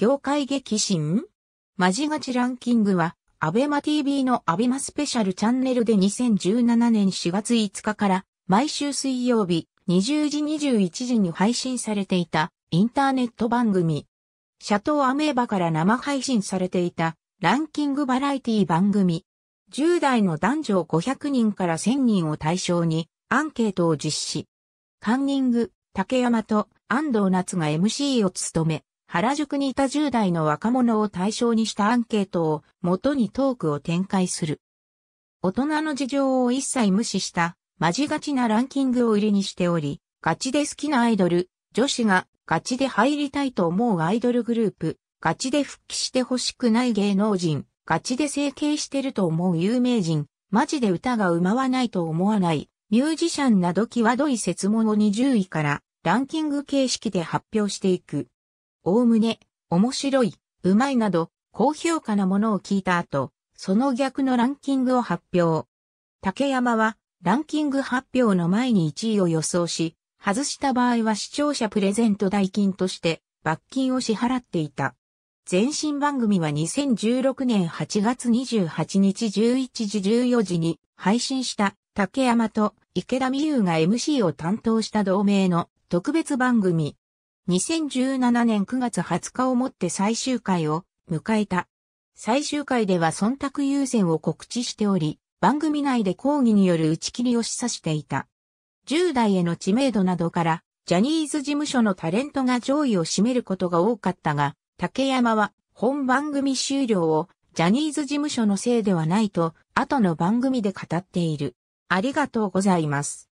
業界激震まじがちランキングは、アベマ TV のアベマスペシャルチャンネルで2017年4月5日から、毎週水曜日、20時21時に配信されていた、インターネット番組。シャトーアメーバから生配信されていた、ランキングバラエティ番組。10代の男女500人から1000人を対象にアンケートを実施。カンニング、竹山と安藤夏が MC を務め、原宿にいた10代の若者を対象にしたアンケートを元にトークを展開する。大人の事情を一切無視した、マじがちなランキングを売りにしており、ガチで好きなアイドル、女子がガチで入りたいと思うアイドルグループ、ガチで復帰してほしくない芸能人、ガチで整形してると思う有名人、マジで歌がうまわないと思わない、ミュージシャンなど際どい説問を20位からランキング形式で発表していく。おおむね、面白い、うまいなど、高評価なものを聞いた後、その逆のランキングを発表。竹山は、ランキング発表の前に1位を予想し、外した場合は視聴者プレゼント代金として罰金を支払っていた。前身番組は2016年8月28日11時14時に配信した竹山と池田美優が MC を担当した同名の特別番組2017年9月20日をもって最終回を迎えた。最終回では忖度優先を告知しており、番組内で抗議による打ち切りを示唆していた。10代への知名度などから、ジャニーズ事務所のタレントが上位を占めることが多かったが、竹山は本番組終了をジャニーズ事務所のせいではないと、後の番組で語っている。ありがとうございます。